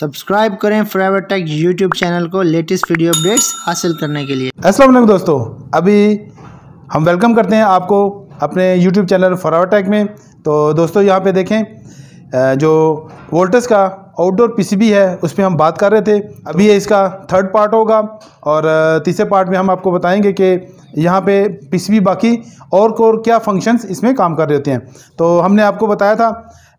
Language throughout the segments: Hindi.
सब्सक्राइब करें फॉरएवर टेक यूट्यूब चैनल को लेटेस्ट वीडियो अपडेट्स हासिल करने के लिए असलम दोस्तों अभी हम वेलकम करते हैं आपको अपने यूट्यूब चैनल फॉरएवर टेक में तो दोस्तों यहाँ पे देखें जो वोल्टस का आउटडोर पीसीबी है उस पर हम बात कर रहे थे अभी ये इसका थर्ड पार्ट होगा और तीसरे पार्ट में हम आपको बताएंगे कि यहाँ पे पीसीबी बाकी और और क्या फंक्शंस इसमें काम कर रहे होते हैं तो हमने आपको बताया था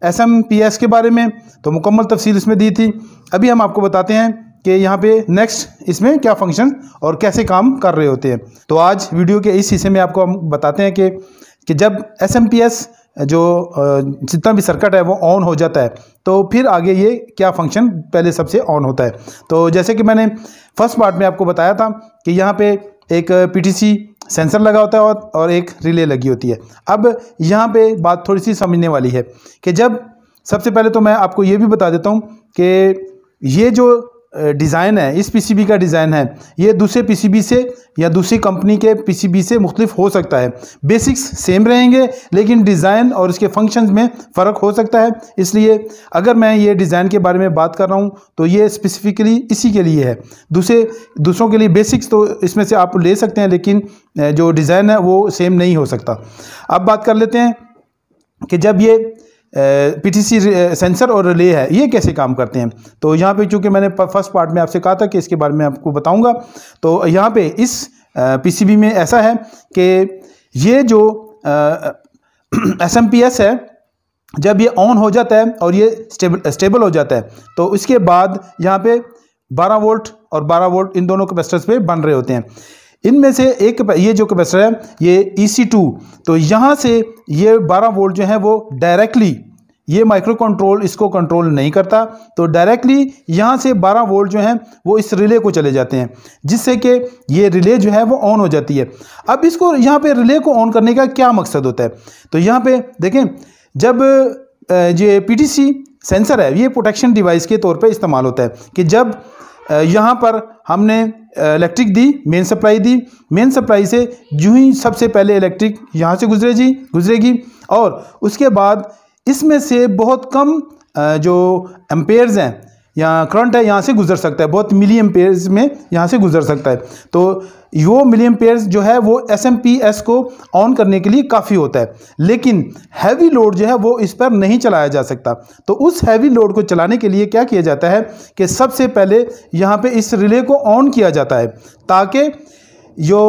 एस एम पी एस के बारे में तो मुकम्मल तफसील इसमें दी थी अभी हम आपको बताते हैं कि यहाँ पे नेक्स्ट इसमें क्या फंक्शन और कैसे काम कर रहे होते हैं तो आज वीडियो के इस हिस्से में आपको हम बताते हैं कि कि जब एस एम पी एस जो जितना भी सर्किट है वो ऑन हो जाता है तो फिर आगे ये क्या फंक्शन पहले सबसे ऑन होता है तो जैसे कि मैंने फर्स्ट पार्ट में आपको बताया था कि यहाँ पर एक पी सेंसर लगा होता है और, एक रिले लगी होती है अब यहाँ पे बात थोड़ी सी समझने वाली है कि जब सबसे पहले तो मैं आपको ये भी बता देता हूँ कि ये जो डिज़ाइन है इस पीसीबी का डिज़ाइन है ये दूसरे पीसीबी से या दूसरी कंपनी के पीसीबी से मुख्तफ हो सकता है बेसिक्स सेम रहेंगे लेकिन डिज़ाइन और इसके फंक्शंस में फ़र्क हो सकता है इसलिए अगर मैं ये डिज़ाइन के बारे में बात कर रहा हूँ तो ये स्पेसिफिकली इसी के लिए है दूसरे दूसरों के लिए बेसिक्स तो इसमें से आप ले सकते हैं लेकिन जो डिज़ाइन है वो सेम नहीं हो सकता अब बात कर लेते हैं कि जब ये पीटीसी सेंसर और रिले है ये कैसे काम करते हैं तो यहाँ पे चूँकि मैंने फर्स्ट पार्ट में आपसे कहा था कि इसके बारे में आपको बताऊँगा तो यहाँ पे इस पीसीबी में ऐसा है कि ये जो एस एम पी एस है जब ये ऑन हो जाता है और ये स्टेबल स्टेबल हो जाता है तो इसके बाद यहाँ पे 12 वोल्ट और 12 वोल्ट इन दोनों कैपेसिटर्स पे बन रहे होते हैं इनमें से एक ये जो कैपेसिटर है ये ई सी टू तो यहाँ से ये 12 वोल्ट जो है वो डायरेक्टली ये माइक्रो कंट्रोल इसको कंट्रोल नहीं करता तो डायरेक्टली यहाँ से 12 वोल्ट जो हैं वो इस रिले को चले जाते हैं जिससे कि ये रिले जो है वो ऑन हो जाती है अब इसको यहाँ पे रिले को ऑन करने का क्या मकसद होता है तो यहाँ पे देखें जब ये पीटीसी सेंसर है ये प्रोटेक्शन डिवाइस के तौर पर इस्तेमाल होता है कि जब यहाँ पर हमने electric the main supply the main supply से जूँ ही सबसे पहले इलेक्ट्रिक यहाँ से गुजरे जी गुजरेगी और उसके बाद इसमें से बहुत कम जो एम्पेयर्स हैं यहाँ करंट है यहाँ से गुजर सकता है बहुत मिली एम्पेयर्स में यहाँ से गुजर सकता है तो वो मिली एम्पेयर्स जो है वो एस एम पी एस को ऑन करने के लिए काफ़ी होता है लेकिन हैवी लोड जो है वो इस पर नहीं चलाया जा सकता तो उस हैवी लोड को चलाने के लिए क्या किया जाता है कि सबसे पहले यहाँ पर इस रिले को ऑन किया जाता है ताकि जो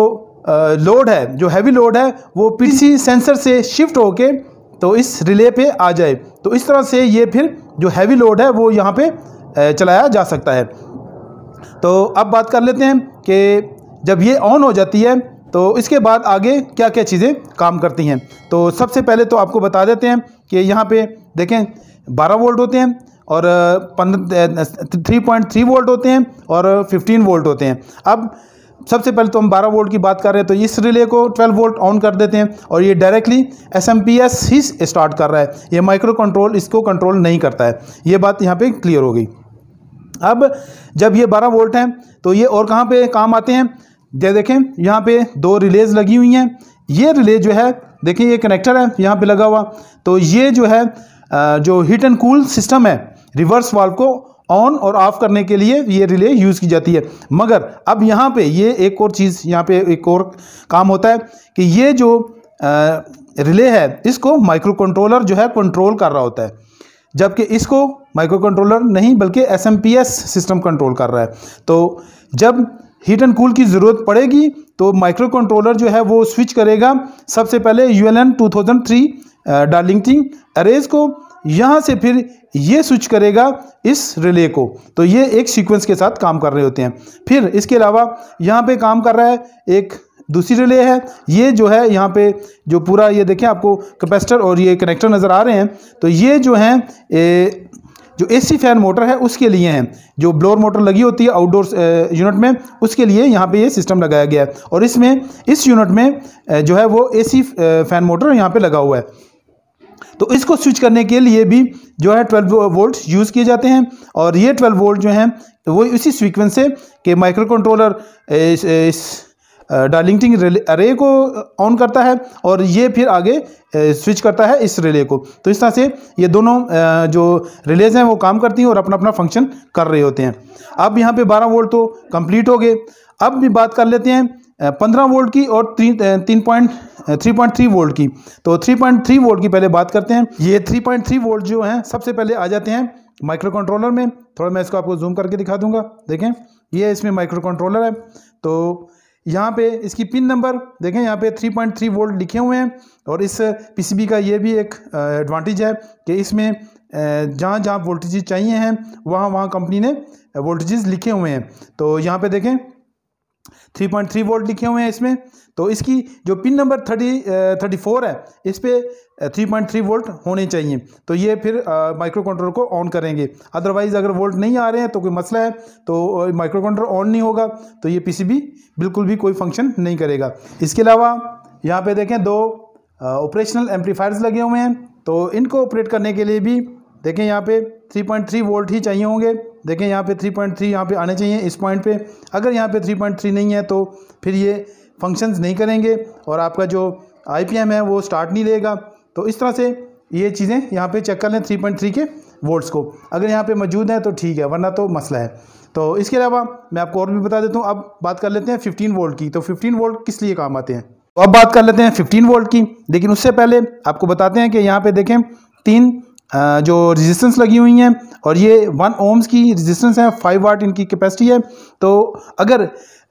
लोड है जो हैवी लोड है वो पीसी सेंसर से शिफ्ट होकर तो इस रिले पे आ जाए तो इस तरह से ये फिर जो हैवी लोड है वो यहाँ पे चलाया जा सकता है तो अब बात कर लेते हैं कि जब ये ऑन हो जाती है तो इसके बाद आगे क्या क्या चीज़ें काम करती हैं तो सबसे पहले तो आपको बता देते हैं कि यहाँ पे देखें 12 वोल्ट होते हैं और पंद्रह थ्री पॉइंट थ्री वोल्ट होते हैं और फिफ्टीन वोल्ट होते हैं अब सबसे पहले तो हम 12 वोल्ट की बात कर रहे हैं तो इस रिले को 12 वोल्ट ऑन कर देते हैं और ये डायरेक्टली एस ही स्टार्ट कर रहा है ये माइक्रो कंट्रोल इसको कंट्रोल नहीं करता है ये बात यहाँ पर क्लियर हो गई अब जब ये 12 वोल्ट हैं तो ये और कहाँ पे काम आते हैं ये देखें यहाँ पे दो रिलेज लगी हुई हैं ये रिले जो है देखिए ये कनेक्टर है यहाँ पर लगा हुआ तो ये जो है जो हीट एंड कूल सिस्टम है रिवर्स वाल्व को ऑन और ऑफ करने के लिए ये रिले यूज़ की जाती है मगर अब यहाँ पे ये एक और चीज़ यहाँ पे एक और काम होता है कि ये जो आ, रिले है इसको माइक्रो कंट्रोलर जो है कंट्रोल कर रहा होता है जबकि इसको माइक्रो कंट्रोलर नहीं बल्कि एस सिस्टम कंट्रोल कर रहा है तो जब हीट एंड कूल की ज़रूरत पड़ेगी तो माइक्रो कंट्रोलर जो है वो स्विच करेगा सबसे पहले U L N two thousand three Darlington arrays को यहाँ से फिर ये स्विच करेगा इस रिले को तो ये एक सीक्वेंस के साथ काम कर रहे होते हैं फिर इसके अलावा यहाँ पे काम कर रहा है एक दूसरी रिले है ये जो है यहाँ पे जो पूरा ये देखें आपको कैपेसिटर और ये कनेक्टर नज़र आ रहे हैं तो ये जो हैं जो एसी फैन मोटर है उसके लिए हैं जो ब्लोअर मोटर लगी होती है आउटडोर यूनिट में उसके लिए यहाँ पे ये सिस्टम लगाया गया है और इसमें इस यूनिट में जो है वो एसी फैन मोटर यहाँ पे लगा हुआ है तो इसको स्विच करने के लिए भी जो है 12 वोल्ट यूज़ किए जाते हैं और ये 12 वोल्ट जो हैं तो वो इसी सीक्वेंस से कि माइक्रो कंट्रोलर इस, इस डार्लिंगटिंग रिले अरे को ऑन करता है और ये फिर आगे स्विच करता है इस रिले को तो इस तरह से ये दोनों जो रिलेज हैं वो काम करती हैं और अपना अपना फंक्शन कर रहे होते हैं अब यहाँ पे 12 वोल्ट तो कंप्लीट हो गए अब भी बात कर लेते हैं पंद्रह वोल्ट की और तीन point three point three volt की तो थ्री पॉइंट थ्री वोल्ट की पहले बात करते हैं ये थ्री पॉइंट थ्री वोल्ट जो हैं सबसे पहले आ जाते हैं माइक्रो कंट्रोलर में थोड़ा मैं इसको आपको जूम करके दिखा दूंगा देखें ये इसमें माइक्रो कंट्रोलर है तो यहाँ पे इसकी पिन नंबर देखें यहाँ पे 3.3 वोल्ट लिखे हुए हैं और इस पीसीबी का ये भी एक एडवांटेज है कि इसमें जहाँ जहाँ वोल्टेज चाहिए हैं वहाँ वहाँ कंपनी ने वोल्टेज लिखे हुए हैं तो यहाँ पे देखें थ्री पॉइंट थ्री वोल्ट लिखे हुए हैं इसमें तो इसकी जो pin number thirty thirty four है इस पर थ्री पॉइंट थ्री वोल्ट होने चाहिए तो ये फिर माइक्रो कंट्रोलर को ऑन करेंगे अदरवाइज़ अगर वोल्ट नहीं आ रहे हैं तो कोई मसला है तो माइक्रो कंट्रोलर ऑन नहीं होगा तो ये पीसीबी बिल्कुल भी कोई फंक्शन नहीं करेगा इसके अलावा यहाँ पर देखें दो ऑपरेशनल एम्पलीफायर्स लगे हुए हैं तो इनको ऑपरेट करने के लिए भी देखें यहाँ पे 3.3 वोल्ट ही चाहिए होंगे देखें यहाँ पे 3.3 यहाँ पर आने चाहिए इस पॉइंट पे अगर यहाँ पे 3.3 नहीं है तो फिर ये फंक्शंस नहीं करेंगे और आपका जो आई है वो स्टार्ट नहीं लेगा तो इस तरह से ये चीज़ें यहाँ पे चेक कर लें 3.3 के वोल्ट्स को अगर यहाँ पे मौजूद है तो ठीक है वरना तो मसला है तो इसके अलावा मैं आपको और भी बता देता हूँ अब बात कर लेते हैं 15 वोल्ट की तो 15 वोल्ट किस लिए काम आते हैं तो अब बात कर लेते हैं 15 वोल्ट की लेकिन उससे पहले आपको बताते हैं कि यहाँ पे देखें तीन जो रेजिस्टेंस लगी हुई हैं और ये वन ओम्स की रेजिस्टेंस है फाइव वाट इनकी कैपेसिटी है तो अगर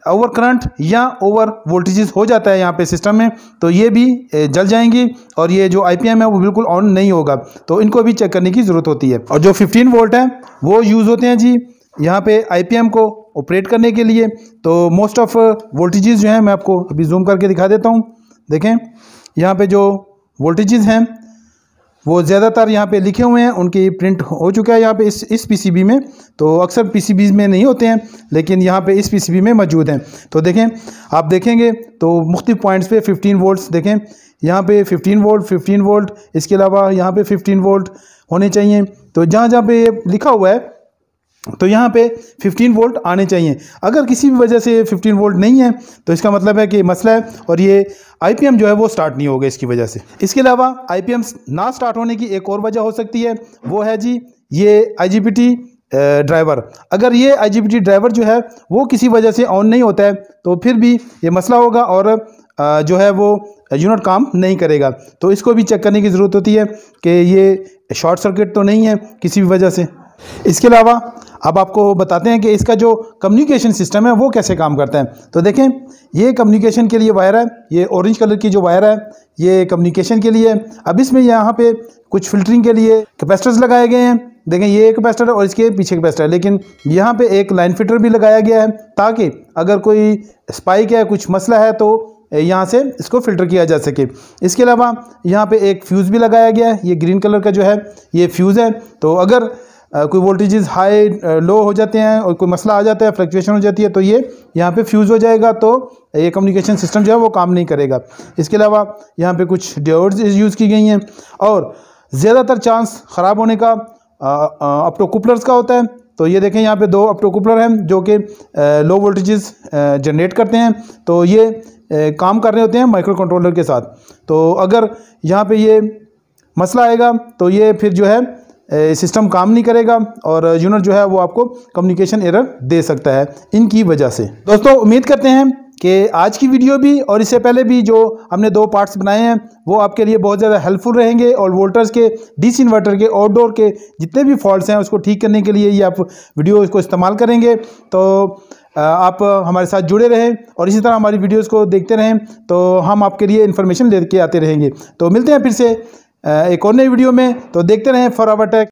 ओवर करंट या ओवर वोल्टेजेस हो जाता है यहाँ पे सिस्टम में तो ये भी जल जाएंगी और ये जो आईपीएम है वो बिल्कुल ऑन नहीं होगा तो इनको भी चेक करने की ज़रूरत होती है और जो 15 वोल्ट है वो यूज़ होते हैं जी यहाँ पे आईपीएम को ऑपरेट करने के लिए तो मोस्ट ऑफ वोल्टेजेस जो हैं मैं आपको अभी जूम करके दिखा देता हूँ देखें यहाँ पर जो वोल्टेजेस हैं वो ज़्यादातर यहाँ पे लिखे हुए हैं उनके प्रिंट हो चुका है यहाँ पे इस इस पीसीबी में तो अक्सर पीसीबी में नहीं होते हैं लेकिन यहाँ पे इस पीसीबी में मौजूद हैं तो देखें आप देखेंगे तो मुख्त पॉइंट्स पे 15 वोल्ट्स देखें यहाँ पे 15 वोल्ट 15 वोल्ट इसके अलावा यहाँ पे 15 वोल्ट होने चाहिए तो जहाँ जहाँ पे लिखा हुआ है तो यहाँ पे 15 वोल्ट आने चाहिए अगर किसी भी वजह से 15 वोल्ट नहीं है तो इसका मतलब है कि मसला है और ये आईपीएम जो है वो स्टार्ट नहीं होगा इसकी वजह से इसके अलावा आईपीएम ना स्टार्ट होने की एक और वजह हो सकती है वो है जी ये आईजीपीटी ड्राइवर अगर ये आईजीपीटी ड्राइवर जो है वो किसी वजह से ऑन नहीं होता है तो फिर भी ये मसला होगा और जो है वो यूनिट काम नहीं करेगा तो इसको भी चेक करने की ज़रूरत होती है कि ये शॉर्ट सर्किट तो नहीं है किसी भी वजह से इसके अलावा अब आपको बताते हैं कि इसका जो कम्युनिकेशन सिस्टम है वो कैसे काम करता है तो देखें ये कम्युनिकेशन के लिए वायर है ये ऑरेंज कलर की जो वायर है ये कम्युनिकेशन के लिए अब इसमें यहाँ पे कुछ फिल्टरिंग के लिए कैपेसिटर्स लगाए गए हैं देखें ये एक कैपेसिटर और इसके पीछे कैपेसिटर है लेकिन यहाँ पर एक लाइन फिल्टर भी लगाया गया है ताकि अगर कोई स्पाइक है कुछ मसला है तो यहाँ से इसको फिल्टर किया जा सके इसके अलावा यहाँ पे एक फ्यूज़ भी लगाया गया है ये ग्रीन कलर का जो है ये फ्यूज़ है तो अगर कोई वोल्टेजेस हाई लो हो जाते हैं और कोई मसला आ जाता है फ्लक्चुएशन हो जाती है तो ये यहाँ पे फ्यूज़ हो जाएगा तो ये कम्युनिकेशन सिस्टम जो है वो काम नहीं करेगा इसके अलावा यहाँ पे कुछ डिओर्ड्स यूज़ की गई हैं और ज़्यादातर चांस ख़राब होने का अपटोकुपलर्स का होता है तो ये देखें यहाँ पर दो अपटोकुपलर हैं जो कि लो वोल्टेज़ जनरेट करते हैं तो ये काम कर रहे होते हैं माइक्रो कंट्रोलर के साथ तो अगर यहाँ पर ये मसला आएगा तो ये फिर जो है सिस्टम काम नहीं करेगा और यूनिट जो है वो आपको कम्युनिकेशन एरर दे सकता है इनकी वजह से दोस्तों उम्मीद करते हैं कि आज की वीडियो भी और इससे पहले भी जो हमने दो पार्ट्स बनाए हैं वो आपके लिए बहुत ज़्यादा हेल्पफुल रहेंगे और वोल्टर्स के डीसी इन्वर्टर के आउटडोर के जितने भी फॉल्ट्स हैं उसको ठीक करने के लिए ये आप वीडियो इसको इस्तेमाल करेंगे तो आप हमारे साथ जुड़े रहें और इसी तरह हमारी वीडियोज़ को देखते रहें तो हम आपके लिए इन्फॉर्मेशन लेके आते रहेंगे तो मिलते हैं फिर से एक और नई वीडियो में तो देखते रहें फॉर अवर टेक